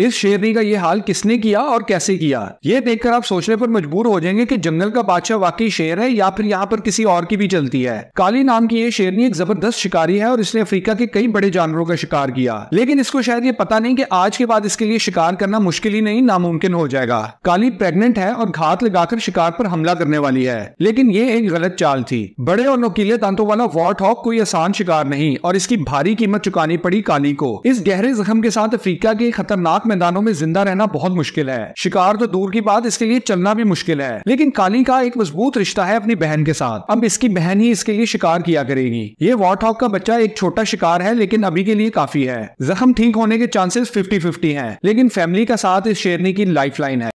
इस शेरनी का ये हाल किसने किया और कैसे किया ये देखकर आप सोचने पर मजबूर हो जाएंगे कि जंगल का बादशाह वाकई शेर है या फिर यहाँ पर किसी और की भी चलती है काली नाम की ये शेरनी एक जबरदस्त शिकारी है और इसने अफ्रीका के कई बड़े जानवरों का शिकार किया लेकिन इसको शायद ये पता नहीं की आज के बाद इसके लिए शिकार करना मुश्किल ही नहीं नामुमकिन हो जाएगा काली प्रेगनेंट है और घात लगाकर शिकार पर हमला करने वाली है लेकिन ये एक गलत चाल थी बड़े और नोकीले दांतों वाला वॉट हॉक कोई आसान शिकार नहीं और इसकी भारी कीमत चुकानी पड़ी काली को इस गहरे जख्म के साथ अफ्रीका के खतरनाक मैदानों में जिंदा रहना बहुत मुश्किल है शिकार तो दूर की बात इसके लिए चलना भी मुश्किल है लेकिन काली का एक मजबूत रिश्ता है अपनी बहन के साथ अब इसकी बहन ही इसके लिए शिकार किया करेगी ये वॉट हॉक का बच्चा एक छोटा शिकार है लेकिन अभी के लिए काफी है जख्म ठीक होने के चांसेस फिफ्टी फिफ्टी है लेकिन फैमिली का साथ इस शेरनी की लाइफ लाइन है